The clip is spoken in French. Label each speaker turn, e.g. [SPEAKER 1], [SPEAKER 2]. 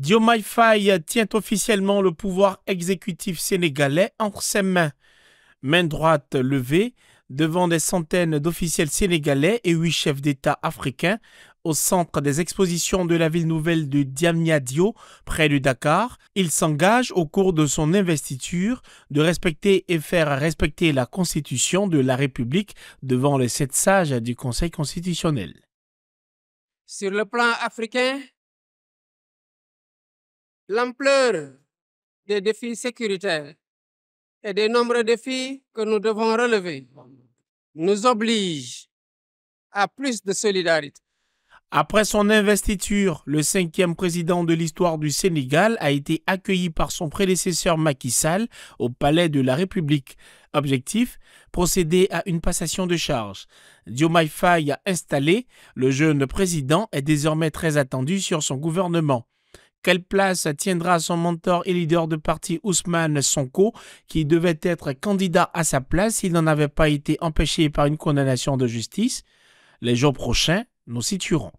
[SPEAKER 1] Diomaye Faye tient officiellement le pouvoir exécutif sénégalais entre ses mains. Main droite levée devant des centaines d'officiels sénégalais et huit chefs d'État africains au centre des expositions de la ville nouvelle de Diamniadio, près du Dakar, il s'engage au cours de son investiture de respecter et faire respecter la Constitution de la République devant les sept sages du Conseil constitutionnel.
[SPEAKER 2] Sur le plan africain, l'ampleur des défis sécuritaires et des nombreux défis que nous devons relever nous oblige à
[SPEAKER 1] plus de solidarité. Après son investiture, le cinquième président de l'histoire du Sénégal a été accueilli par son prédécesseur Macky Sall au Palais de la République. Objectif procéder à une passation de charge. Diomaye Faye a installé, le jeune président est désormais très attendu sur son gouvernement. Quelle place tiendra son mentor et leader de parti Ousmane Sonko, qui devait être candidat à sa place s'il n'en avait pas été empêché par une condamnation de justice Les jours prochains, nous situerons.